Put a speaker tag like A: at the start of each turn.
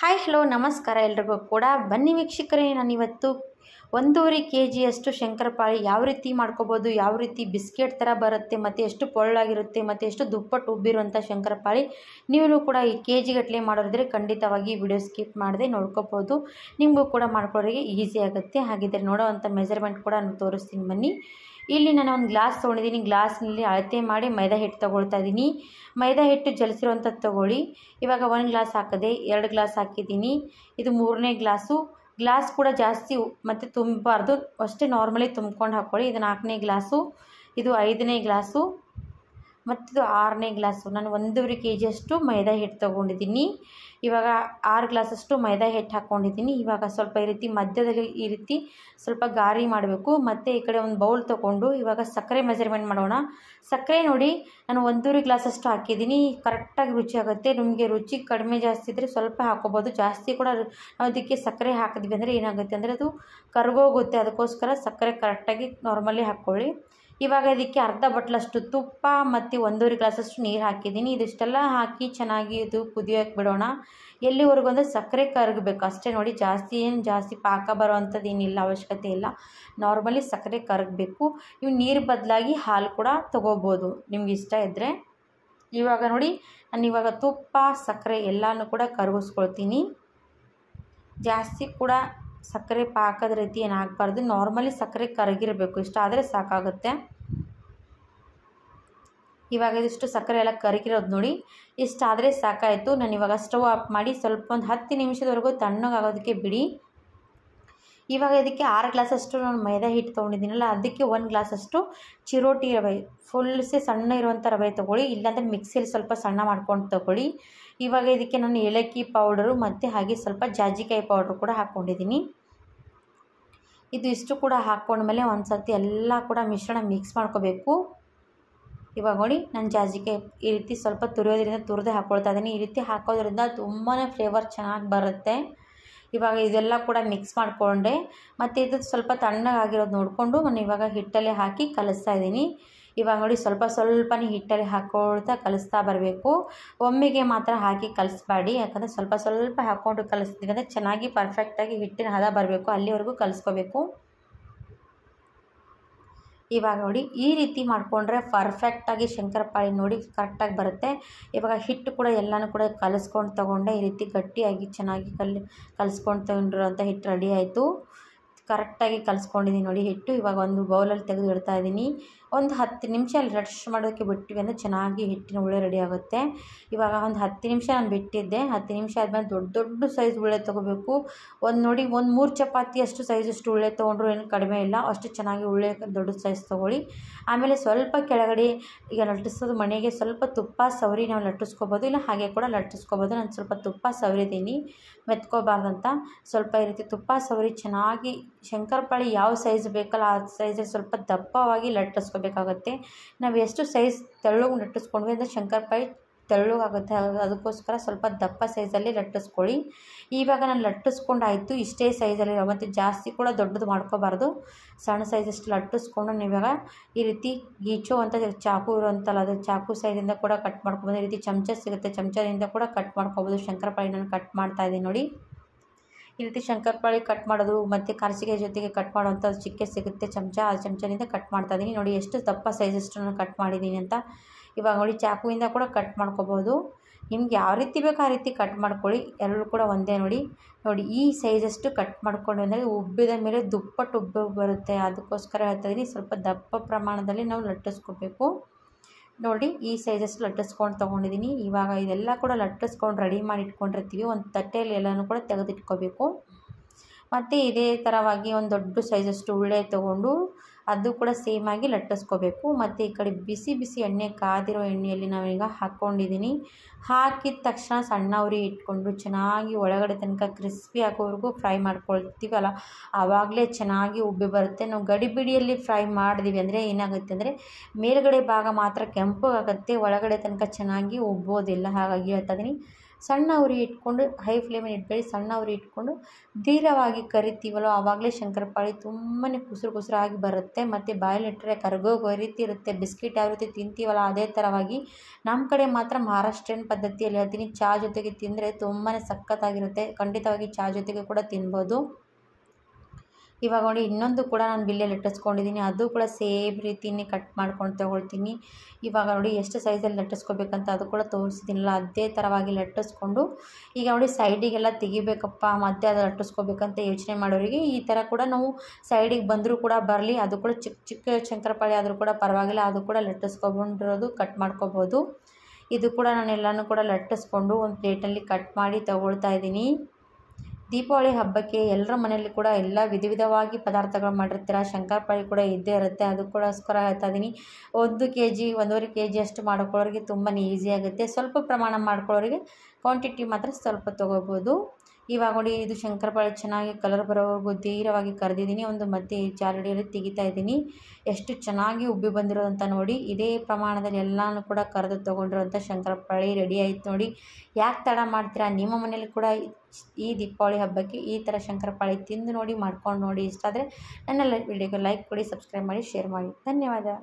A: hi hello ನಮಸ್ಕಾರ ಎಲ್ರಿಗೂ ಕೂಡ ಬನ್ನಿ ವೀಕ್ಷಕರೇ ನಾನು ಇವತ್ತು ಒಂದೂವರೆ ಕೆ ಜಿಯಷ್ಟು ಶಂಕರಪಾಳಿ ಯಾವ ರೀತಿ ಮಾಡ್ಕೋಬೋದು ಯಾವ ರೀತಿ ಬಿಸ್ಕೆಟ್ ಥರ ಬರುತ್ತೆ ಮತ್ತು ಎಷ್ಟು ಪೊಳ್ಳಾಗಿರುತ್ತೆ ಮತ್ತು ಎಷ್ಟು ದುಪ್ಪಟ್ಟು ಉಬ್ಬಿರುವಂಥ ಶಂಕರಪಾಳಿ ನೀವು ಕೂಡ ಈ ಕೆ ಜಿಗಟ್ಟಲೆ ಮಾಡೋದ್ರೆ ಖಂಡಿತವಾಗಿ ವಿಡಿಯೋ ಸ್ಕಿಪ್ ಮಾಡದೆ ನೋಡ್ಕೋಬೋದು ನಿಮಗೂ ಕೂಡ ಮಾಡ್ಕೊಳ್ಳೋರಿಗೆ ಈಸಿ ಆಗುತ್ತೆ ಹಾಗಿದ್ದರೆ ನೋಡೋವಂಥ ಮೆಜರ್ಮೆಂಟ್ ಕೂಡ ನಾನು ತೋರಿಸ್ತೀನಿ ಬನ್ನಿ ಇಲ್ಲಿ ನಾನು ಒಂದು ಗ್ಲಾಸ್ ತೊಗೊಂಡಿದ್ದೀನಿ ಗ್ಲಾಸ್ನಲ್ಲಿ ಅಳತೆ ಮಾಡಿ ಮೈದಾ ಹಿಟ್ಟು ತೊಗೊಳ್ತಾ ಇದ್ದೀನಿ ಮೈದಾ ಹಿಟ್ಟು ಜಲಿಸಿರುವಂಥದ್ದು ತೊಗೊಳ್ಳಿ ಇವಾಗ ಒಂದು ಗ್ಲಾಸ್ ಹಾಕಿದೆ ಎರಡು ಗ್ಲಾಸ್ ಹಾಕಿದ್ದೀನಿ ಇದು ಮೂರನೇ ಗ್ಲಾಸು ಗ್ಲಾಸ್ ಕೂಡ ಜಾಸ್ತಿ ಮತ್ತು ತುಂಬಬಾರ್ದು ಅಷ್ಟೇ ನಾರ್ಮಲಿ ತುಂಬ್ಕೊಂಡು ಹಾಕ್ಕೊಳ್ಳಿ ಇದು ನಾಲ್ಕನೇ ಗ್ಲಾಸು ಇದು ಐದನೇ ಗ್ಲಾಸು ಮತ್ತಿದು ಆರನೇ ಗ್ಲಾಸು ನಾನು ಒಂದೂವರೆ ಕೆ ಜಿಯಷ್ಟು ಮೈದಾ ಹಿಟ್ಟು ತೊಗೊಂಡಿದ್ದೀನಿ ಇವಾಗ ಆರು ಗ್ಲಾಸಷ್ಟು ಮೈದಾ ಹಿಟ್ಟು ಹಾಕ್ಕೊಂಡಿದ್ದೀನಿ ಇವಾಗ ಸ್ವಲ್ಪ ಈ ರೀತಿ ಮಧ್ಯದಲ್ಲಿ ಈ ರೀತಿ ಸ್ವಲ್ಪ ಗಾರಿ ಮಾಡಬೇಕು ಮತ್ತು ಈ ಕಡೆ ಒಂದು ಬೌಲ್ ತೊಗೊಂಡು ಇವಾಗ ಸಕ್ಕರೆ ಮೆಜರ್ಮೆಂಟ್ ಮಾಡೋಣ ಸಕ್ಕರೆ ನೋಡಿ ನಾನು ಒಂದೂವರೆ ಗ್ಲಾಸಷ್ಟು ಹಾಕಿದ್ದೀನಿ ಕರೆಕ್ಟಾಗಿ ರುಚಿ ಆಗುತ್ತೆ ನಿಮಗೆ ರುಚಿ ಕಡಿಮೆ ಜಾಸ್ತಿ ಇದ್ದರೆ ಸ್ವಲ್ಪ ಹಾಕೋಬೋದು ಜಾಸ್ತಿ ಕೂಡ ಅದಕ್ಕೆ ಸಕ್ಕರೆ ಹಾಕಿದ್ವಿ ಅಂದರೆ ಏನಾಗುತ್ತೆ ಅಂದರೆ ಅದು ಕರ್ಗೋಗುತ್ತೆ ಅದಕ್ಕೋಸ್ಕರ ಸಕ್ಕರೆ ಕರೆಕ್ಟಾಗಿ ನಾರ್ಮಲಿ ಹಾಕ್ಕೊಳ್ಳಿ ಇವಾಗ ಇದಕ್ಕೆ ಅರ್ಧ ಬಟ್ಲಷ್ಟು ತುಪ್ಪ ಮತ್ತು ಒಂದೂವರೆ ಗ್ಲಾಸಷ್ಟು ನೀರು ಹಾಕಿದ್ದೀನಿ ಇದಿಷ್ಟೆಲ್ಲ ಹಾಕಿ ಚೆನ್ನಾಗಿ ಇದು ಕುದಿಯೋಕೆ ಬಿಡೋಣ ಎಲ್ಲಿವರೆಗೂ ಅಂದರೆ ಸಕ್ಕರೆ ಕರಗಬೇಕು ಅಷ್ಟೇ ನೋಡಿ ಜಾಸ್ತಿ ಏನು ಜಾಸ್ತಿ ಪಾಕ ಬರೋವಂಥದ್ದು ಏನಿಲ್ಲ ಅವಶ್ಯಕತೆ ಇಲ್ಲ ನಾರ್ಮಲಿ ಸಕ್ಕರೆ ಕರಗಬೇಕು ಇವು ನೀರು ಬದಲಾಗಿ ಹಾಲು ಕೂಡ ತೊಗೋಬೋದು ನಿಮ್ಗೆ ಇಷ್ಟ ಇದ್ದರೆ ಇವಾಗ ನೋಡಿ ನಾನು ಇವಾಗ ತುಪ್ಪ ಸಕ್ಕರೆ ಎಲ್ಲನೂ ಕೂಡ ಕರಗಿಸ್ಕೊಳ್ತೀನಿ ಜಾಸ್ತಿ ಕೂಡ ಸಕ್ಕರೆ ಪಾಕದ ರೀತಿ ಏನಾಗಬಾರ್ದು ನಾರ್ಮಲಿ ಸಕ್ಕರೆ ಕರಗಿರಬೇಕು ಇಷ್ಟಾದರೆ ಸಾಕಾಗುತ್ತೆ ಇವಾಗ ಇದಿಷ್ಟು ಸಕ್ಕರೆ ಎಲ್ಲ ಕರಗಿರೋದು ನೋಡಿ ಇಷ್ಟಾದರೆ ಸಾಕಾಯಿತು ನಾನು ಇವಾಗ ಸ್ಟವ್ ಆಫ್ ಮಾಡಿ ಸ್ವಲ್ಪ ಒಂದು ಹತ್ತು ನಿಮಿಷದವರೆಗೂ ತಣ್ಣಗಾಗೋದಕ್ಕೆ ಬಿಡಿ ಇವಾಗ ಇದಕ್ಕೆ ಆರು ಗ್ಲಾಸಷ್ಟು ನಾನು ಮೈದಾ ಹಿಟ್ಟು ತೊಗೊಂಡಿದ್ದೀನಲ್ಲ ಅದಕ್ಕೆ ಒಂದು ಗ್ಲಾಸಷ್ಟು ಚಿರೋಟಿ ರವೆ ಫುಲ್ಸೆ ಸಣ್ಣ ಇರುವಂಥ ರವೆ ತೊಗೊಳ್ಳಿ ಇಲ್ಲಾಂದರೆ ಮಿಕ್ಸಿಯಲ್ಲಿ ಸ್ವಲ್ಪ ಸಣ್ಣ ಮಾಡ್ಕೊಂಡು ತೊಗೊಳ್ಳಿ ಇವಾಗ ಇದಕ್ಕೆ ನಾನು ಏಲಕ್ಕಿ ಪೌಡರು ಮತ್ತು ಹಾಗೆ ಸ್ವಲ್ಪ ಜಾಜಿಕಾಯಿ ಪೌಡ್ರು ಕೂಡ ಹಾಕ್ಕೊಂಡಿದ್ದೀನಿ ಇದು ಇಷ್ಟು ಕೂಡ ಹಾಕ್ಕೊಂಡ್ಮೇಲೆ ಒಂದು ಸರ್ತಿ ಎಲ್ಲ ಕೂಡ ಮಿಶ್ರಣ ಮಿಕ್ಸ್ ಮಾಡ್ಕೋಬೇಕು ಇವಾಗ ನೋಡಿ ನಾನು ಜಾಜಿಕಾಯಿ ಈ ರೀತಿ ಸ್ವಲ್ಪ ತುರಿಯೋದ್ರಿಂದ ತುರಿದೇ ಹಾಕ್ಕೊಳ್ತಾ ಇದ್ದೀನಿ ಈ ರೀತಿ ಹಾಕೋದ್ರಿಂದ ತುಂಬಾ ಫ್ಲೇವರ್ ಚೆನ್ನಾಗಿ ಬರುತ್ತೆ ಇವಾಗ ಇದೆಲ್ಲ ಕೂಡ ಮಿಕ್ಸ್ ಮಾಡಿಕೊಂಡೆ ಮತ್ತು ಇದು ಸ್ವಲ್ಪ ತಣ್ಣಗಾಗಿರೋದು ನೋಡಿಕೊಂಡು ನಾನು ಇವಾಗ ಹಿಟ್ಟಲ್ಲಿ ಹಾಕಿ ಕಲಿಸ್ತಾ ಇದ್ದೀನಿ ಇವಾಗ ನೋಡಿ ಸ್ವಲ್ಪ ಸ್ವಲ್ಪನೇ ಹಿಟ್ಟಲ್ಲಿ ಹಾಕ್ಕೊಳ್ತಾ ಕಲಿಸ್ತಾ ಬರಬೇಕು ಒಮ್ಮೆಗೆ ಮಾತ್ರ ಹಾಕಿ ಕಲಿಸ್ಬೇಡಿ ಯಾಕಂದರೆ ಸ್ವಲ್ಪ ಸ್ವಲ್ಪ ಹಾಕ್ಕೊಂಡು ಕಲಿಸ್ತೀವಿ ಅಂದರೆ ಚೆನ್ನಾಗಿ ಪರ್ಫೆಕ್ಟಾಗಿ ಹಿಟ್ಟಿನ ಹದ ಬರಬೇಕು ಅಲ್ಲಿವರೆಗೂ ಕಲಿಸ್ಕೋಬೇಕು ಇವಾಗ ನೋಡಿ ಈ ರೀತಿ ಮಾಡಿಕೊಂಡ್ರೆ ಪರ್ಫೆಕ್ಟಾಗಿ ಶಂಕರಪಾಳಿ ನೋಡಿ ಕರೆಕ್ಟಾಗಿ ಬರುತ್ತೆ ಇವಾಗ ಹಿಟ್ಟು ಕೂಡ ಎಲ್ಲನೂ ಕೂಡ ಕಲಸ್ಕೊಂಡು ತೊಗೊಂಡೆ ಈ ರೀತಿ ಗಟ್ಟಿಯಾಗಿ ಚೆನ್ನಾಗಿ ಕಲ್ ಕಲಸ್ಕೊಂಡು ತೊಗೊಂಡಿರೋಂಥ ಹಿಟ್ಟು ರೆಡಿ ಆಯಿತು ಕರೆಕ್ಟಾಗಿ ಕಲಿಸ್ಕೊಂಡಿದ್ದೀನಿ ನೋಡಿ ಹಿಟ್ಟು ಇವಾಗ ಒಂದು ಬೌಲಲ್ಲಿ ತೆಗೆದು ಇಡ್ತಾ ಇದ್ದೀನಿ ಒಂದು ಹತ್ತು ನಿಮಿಷ ಅಲ್ಲಿ ರಶ್ ಮಾಡೋಕ್ಕೆ ಬಿಟ್ಟಿವಿ ಅಂದರೆ ಚೆನ್ನಾಗಿ ಹಿಟ್ಟಿನ ಉಳ್ಳೆ ರೆಡಿ ಆಗುತ್ತೆ ಇವಾಗ ಒಂದು ಹತ್ತು ನಿಮಿಷ ನಾನು ಬಿಟ್ಟಿದ್ದೆ ಹತ್ತು ನಿಮಿಷ ಆದಮೇಲೆ ದೊಡ್ಡ ದೊಡ್ಡ ಸೈಜ್ ಉಳ್ಳೆ ತೊಗೋಬೇಕು ಒಂದು ನೋಡಿ ಒಂದು ಮೂರು ಚಪಾತಿ ಅಷ್ಟು ಸೈಜ್ ಅಷ್ಟು ತೊಗೊಂಡ್ರು ಏನು ಕಡಿಮೆ ಇಲ್ಲ ಅಷ್ಟು ಚೆನ್ನಾಗಿ ಉಳ್ಳೆ ದೊಡ್ಡ ಸೈಜ್ ತೊಗೊಳ್ಳಿ ಆಮೇಲೆ ಸ್ವಲ್ಪ ಕೆಳಗಡೆ ಈಗ ಲಟ್ಟಿಸೋದು ಮನೆಗೆ ಸ್ವಲ್ಪ ತುಪ್ಪ ಸವರಿ ನಾವು ಲಟ್ಟಿಸ್ಕೋಬೋದು ಇಲ್ಲ ಹಾಗೆ ಕೂಡ ಲಟ್ಟಿಸ್ಕೋಬೋದು ನಾನು ಸ್ವಲ್ಪ ತುಪ್ಪ ಸವರಿದ್ದೀನಿ ಮೆತ್ಕೋಬಾರ್ದಂತ ಸ್ವಲ್ಪ ಈ ರೀತಿ ತುಪ್ಪ ಸವರಿ ಚೆನ್ನಾಗಿ ಶಂಕರಪಾಳಿ ಯಾವ ಸೈಜ್ ಬೇಕಲ್ಲ ಆ ಸೈಜಲ್ಲಿ ಸ್ವಲ್ಪ ದಪ್ಪವಾಗಿ ಲಟ್ಟಿಸ್ಕೋಬೇಕಾಗತ್ತೆ ನಾವು ಎಷ್ಟು ಸೈಜ್ ತೆಳ್ಳಗೆ ಲಟ್ಟಿಸ್ಕೊಂಡ್ವಿ ಅಂದರೆ ಶಂಕರಪಾಳಿ ತೆಳ್ಳಗಾಗುತ್ತೆ ಅದಕ್ಕೋಸ್ಕರ ಸ್ವಲ್ಪ ದಪ್ಪ ಸೈಜಲ್ಲಿ ಲಟ್ಟಿಸ್ಕೊಳ್ಳಿ ಇವಾಗ ನಾನು ಲಟ್ಟಿಸ್ಕೊಂಡಾಯಿತು ಇಷ್ಟೇ ಸೈಜಲ್ಲಿ ಮತ್ತು ಜಾಸ್ತಿ ಕೂಡ ದೊಡ್ಡದು ಮಾಡ್ಕೋಬಾರ್ದು ಸಣ್ಣ ಸೈಜಷ್ಟು ಲಟ್ಟಿಸ್ಕೊಂಡು ನೀವಾಗ ಈ ರೀತಿ ಗೀಚೋ ಅಂತ ಚಾಕು ಇರುವಂಥಲ್ಲ ಅದು ಚಾಕು ಸೈಜಿಂದ ಕೂಡ ಕಟ್ ಮಾಡ್ಕೊಬೋದು ಈ ರೀತಿ ಚಮಚ ಸಿಗುತ್ತೆ ಚಮಚದಿಂದ ಕೂಡ ಕಟ್ ಮಾಡ್ಕೊಬೋದು ನಾನು ಕಟ್ ಮಾಡ್ತಾ ಇದ್ದೀನಿ ನೋಡಿ ಈ ರೀತಿ ಶಂಕರಪಾಳಿ ಕಟ್ ಮಾಡೋದು ಮತ್ತು ಕರ್ಸಿಗೆ ಜೊತೆಗೆ ಕಟ್ ಮಾಡೋವಂಥ ಚಿಕ್ಕ ಸಿಗುತ್ತೆ ಚಮಚ ಆ ಚಮಚದಿಂದ ಕಟ್ ಮಾಡ್ತಾ ಮಾಡ್ತಾಯಿದ್ದೀನಿ ನೋಡಿ ಎಷ್ಟು ದಪ್ಪ ಸೈಜ್ ನಾನು ಕಟ್ ಮಾಡಿದ್ದೀನಿ ಅಂತ ಇವಾಗ ನೋಡಿ ಚಾಕುವಿಂದ ಕೂಡ ಕಟ್ ಮಾಡ್ಕೋಬೋದು ನಿಮ್ಗೆ ಯಾವ ರೀತಿ ಬೇಕೋ ಆ ರೀತಿ ಕಟ್ ಮಾಡ್ಕೊಳ್ಳಿ ಎಲ್ಲರೂ ಕೂಡ ಒಂದೇ ನೋಡಿ ನೋಡಿ ಈ ಸೈಜಷ್ಟು ಕಟ್ ಮಾಡ್ಕೊಂಡು ಅಂದರೆ ಉಬ್ಬಿದ ಮೇಲೆ ದುಪ್ಪಟ್ಟು ಉಬ್ಬು ಬರುತ್ತೆ ಅದಕ್ಕೋಸ್ಕರ ಹೇಳ್ತಾ ಇದ್ದೀನಿ ಸ್ವಲ್ಪ ದಪ್ಪ ಪ್ರಮಾಣದಲ್ಲಿ ನಾವು ಲಟ್ಟಿಸ್ಕೋಬೇಕು ನೋಡಿ ಈ ಸೈಜಸ್ ಲಟ್ಟಿಸ್ಕೊಂಡು ತೊಗೊಂಡಿದ್ದೀನಿ ಇವಾಗ ಇದೆಲ್ಲ ಕೂಡ ಲಟ್ಟಿಸ್ಕೊಂಡು ರೆಡಿ ಮಾಡಿ ಇಟ್ಕೊಂಡಿರ್ತೀವಿ ಒಂದು ತಟ್ಟೆಯಲ್ಲಿ ಎಲ್ಲನೂ ಕೂಡ ತೆಗೆದಿಟ್ಕೋಬೇಕು ಮತ್ತು ಇದೇ ಥರವಾಗಿ ಒಂದು ದೊಡ್ಡ ಸೈಜಷ್ಟು ಉಳ್ಳೆ ತೊಗೊಂಡು ಅದು ಕೂಡ ಸೇಮಾಗಿ ಲಟ್ಟಿಸ್ಕೋಬೇಕು ಮತ್ತು ಈ ಕಡೆ ಬಿಸಿ ಬಿಸಿ ಎಣ್ಣೆ ಕಾದಿರೋ ಎಣ್ಣೆಯಲ್ಲಿ ನಾವೀಗ ಹಾಕ್ಕೊಂಡಿದ್ದೀನಿ ಹಾಕಿದ ತಕ್ಷಣ ಸಣ್ಣ ಉರಿ ಇಟ್ಕೊಂಡು ಚೆನ್ನಾಗಿ ಒಳಗಡೆ ತನಕ ಕ್ರಿಸ್ಪಿ ಹಾಕೋವರೆಗೂ ಫ್ರೈ ಮಾಡ್ಕೊಳ್ತೀವಲ್ಲ ಆವಾಗಲೇ ಚೆನ್ನಾಗಿ ಉಬ್ಬಿ ಬರುತ್ತೆ ನಾವು ಗಡಿಬಿಡಿಯಲ್ಲಿ ಫ್ರೈ ಮಾಡಿದೀವಿ ಅಂದರೆ ಏನಾಗುತ್ತೆ ಅಂದರೆ ಮೇಲುಗಡೆ ಭಾಗ ಮಾತ್ರ ಆಗುತ್ತೆ ಒಳಗಡೆ ತನಕ ಚೆನ್ನಾಗಿ ಉಬ್ಬೋದಿಲ್ಲ ಹಾಗಾಗಿ ಹೇಳ್ತಾ ಸಣ್ಣ ಉರಿ ಇಟ್ಕೊಂಡು ಹೈ ಫ್ಲೇಮಲ್ಲಿ ಇಟ್ಕೊಳ್ಳಿ ಸಣ್ಣ ಉರಿ ಇಟ್ಕೊಂಡು ಧೀರವಾಗಿ ಕರಿತೀವಲ್ಲೋ ಆವಾಗಲೇ ಶಂಕರಪಾಳಿ ತುಂಬಾ ಕುಸುರು ಕುಸುರಾಗಿ ಬರುತ್ತೆ ಮತ್ತು ಬಾಯಲ್ಲಿಟ್ಟರೆ ಕರ್ಗೋಗೋ ರೀತಿ ಇರುತ್ತೆ ಬಿಸ್ಕಿಟ್ ಯಾವ ರೀತಿ ತಿಂತೀವಲ್ಲ ಅದೇ ಥರವಾಗಿ ನಮ್ಮ ಕಡೆ ಮಾತ್ರ ಮಹಾರಾಷ್ಟ್ರೀಯನ್ ಪದ್ಧತಿಯಲ್ಲಿ ಹೇಳ್ತೀನಿ ಚಹಾ ಜೊತೆಗೆ ತಿಂದರೆ ತುಂಬಾ ಸಖತ್ತಾಗಿರುತ್ತೆ ಖಂಡಿತವಾಗಿ ಚಹಾ ಜೊತೆಗೆ ಕೂಡ ತಿನ್ಬೋದು ಇವಾಗ ನೋಡಿ ಇನ್ನೊಂದು ಕೂಡ ನಾನು ಬಿಲ್ಲೆ ಲಟ್ಟಿಸ್ಕೊಂಡಿದ್ದೀನಿ ಅದು ಕೂಡ ಸೇಮ್ ರೀತಿಯೇ ಕಟ್ ಮಾಡ್ಕೊಂಡು ತೊಗೊಳ್ತೀನಿ ಇವಾಗ ನೋಡಿ ಎಷ್ಟು ಸೈಜಲ್ಲಿ ಲಟ್ಟಿಸ್ಕೋಬೇಕಂತ ಅದು ಕೂಡ ತೋರಿಸಿದ್ದೀನಲ್ಲ ಅದೇ ಥರವಾಗಿ ಲಟ್ಟಿಸ್ಕೊಂಡು ಈಗ ನೋಡಿ ಸೈಡಿಗೆಲ್ಲ ತೆಗಿಬೇಕಪ್ಪ ಮತ್ತೆ ಅದು ಲಟ್ಟಿಸ್ಕೋಬೇಕಂತ ಯೋಚನೆ ಮಾಡೋರಿಗೆ ಈ ಥರ ಕೂಡ ನಾವು ಸೈಡಿಗೆ ಬಂದರೂ ಕೂಡ ಬರಲಿ ಅದು ಕೂಡ ಚಿಕ್ಕ ಚಿಕ್ಕ ಶಂಕರಪಾಳಿ ಆದರೂ ಕೂಡ ಪರವಾಗಿಲ್ಲ ಅದು ಕೂಡ ಲಟ್ಟಿಸ್ಕೊಂಡಿರೋದು ಕಟ್ ಮಾಡ್ಕೋಬೋದು ಇದು ಕೂಡ ನಾನು ಎಲ್ಲನೂ ಕೂಡ ಲಟ್ಟಿಸ್ಕೊಂಡು ಒಂದು ಪ್ಲೇಟಲ್ಲಿ ಕಟ್ ಮಾಡಿ ತಗೊಳ್ತಾ ಇದ್ದೀನಿ ದೀಪಾವಳಿ ಹಬ್ಬಕ್ಕೆ ಎಲ್ಲರ ಮನೆಯಲ್ಲಿ ಕೂಡ ಎಲ್ಲ ವಿಧ ವಿಧವಾಗಿ ಪದಾರ್ಥಗಳು ಮಾಡಿರ್ತೀರ ಶಂಕರಪಾಳಿ ಕೂಡ ಇದ್ದೇ ಇರುತ್ತೆ ಅದಕ್ಕೋಸ್ಕರ ಹೇಳ್ತಾ ಇದ್ದೀನಿ ಒಂದು ಕೆ ಜಿ ಒಂದೂವರೆ ಕೆ ಜಿ ಅಷ್ಟು ಮಾಡ್ಕೊಳ್ಳೋರಿಗೆ ತುಂಬಾ ಈಸಿ ಆಗುತ್ತೆ ಸ್ವಲ್ಪ ಪ್ರಮಾಣ ಮಾಡ್ಕೊಳ್ಳೋರಿಗೆ ಕ್ವಾಂಟಿಟಿ ಮಾತ್ರ ಸ್ವಲ್ಪ ತೊಗೋಬೋದು ಇವಾಗ ನೋಡಿ ಇದು ಶಂಕರಪಾಳೆ ಚೆನ್ನಾಗಿ ಕಲರ್ ಬರೋವರೆಗೂ ಧೀರವಾಗಿ ಕರೆದಿದ್ದೀನಿ ಒಂದು ಮಧ್ಯೆ ಜಾಲಡಿಯಲ್ಲಿ ತೆಗಿತಾ ಇದ್ದೀನಿ ಎಷ್ಟು ಚೆನ್ನಾಗಿ ಉಬ್ಬಿ ಬಂದಿರೋದಂತ ನೋಡಿ ಇದೇ ಪ್ರಮಾಣದಲ್ಲಿ ಎಲ್ಲನೂ ಕೂಡ ಕರೆದು ತೊಗೊಂಡಿರೋಂಥ ಶಂಕರಪಾಳಿ ರೆಡಿ ಆಯಿತು ನೋಡಿ ಯಾಕೆ ತಡ ಮಾಡ್ತೀರಾ ನಿಮ್ಮ ಮನೇಲಿ ಕೂಡ ಈ ದೀಪಾವಳಿ ಹಬ್ಬಕ್ಕೆ ಈ ಥರ ಶಂಕರಪಾಳಿ ತಿಂದು ನೋಡಿ ಮಾಡ್ಕೊಂಡು ನೋಡಿ ಇಷ್ಟ ಆದರೆ ನನ್ನ ವಿಡಿಯೋಗೆ ಲೈಕ್ ಕೊಡಿ ಸಬ್ಸ್ಕ್ರೈಬ್ ಮಾಡಿ ಶೇರ್ ಮಾಡಿ ಧನ್ಯವಾದ